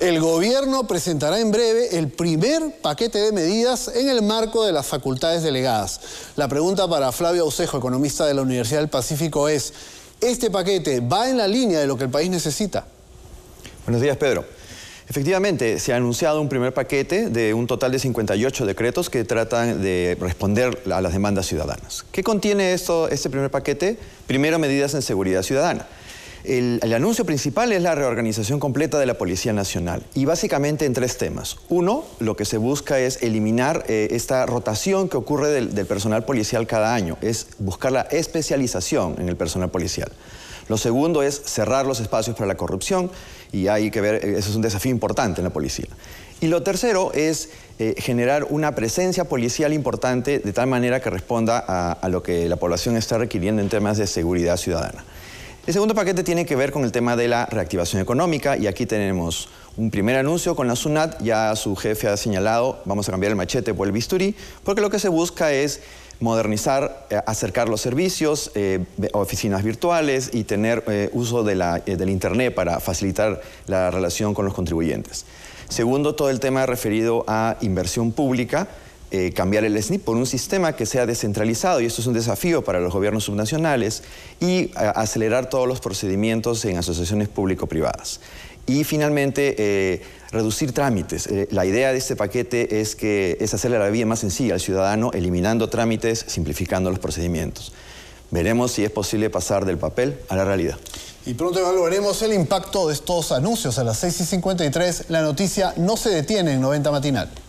El gobierno presentará en breve el primer paquete de medidas en el marco de las facultades delegadas. La pregunta para Flavio Ausejo, economista de la Universidad del Pacífico, es, ¿este paquete va en la línea de lo que el país necesita? Buenos días, Pedro. Efectivamente, se ha anunciado un primer paquete de un total de 58 decretos que tratan de responder a las demandas ciudadanas. ¿Qué contiene esto, este primer paquete? Primero, medidas en seguridad ciudadana. El, anuncio principal es la reorganización completa de la Policía Nacional y básicamente en tres temas. Uno, lo que se busca es eliminar eh, esta rotación que ocurre del, personal policial cada año, es buscar la especialización en el personal policial. Lo segundo es cerrar los espacios para la corrupción y hay que ver, eh, eso es un desafío importante en la policía. Y lo tercero es eh, generar una presencia policial importante de tal manera que responda a, lo que la población está requiriendo en temas de seguridad ciudadana. El segundo paquete tiene que ver con el tema de la reactivación económica y aquí tenemos un primer anuncio con la SUNAT, ya su jefe ha señalado, vamos a cambiar el machete por el bisturí, porque lo que se busca es modernizar, eh, acercar los servicios, eh, oficinas virtuales y tener eh, uso de del Internet para facilitar la relación con los contribuyentes. Segundo, todo el tema referido a inversión pública, eh, cambiar el SNIP por un sistema que sea descentralizado, y esto es un desafío para los gobiernos subnacionales, y eh, acelerar todos los procedimientos en asociaciones público-privadas. Y finalmente, eh, reducir trámites. la idea de este paquete es, que, es hacerle la vida más sencilla al ciudadano, eliminando trámites, simplificando los procedimientos. Veremos si es posible pasar del papel a la realidad. Y pronto evaluaremos el impacto de estos anuncios. A las 6 y 53, la noticia no se detiene en 90 Matinal.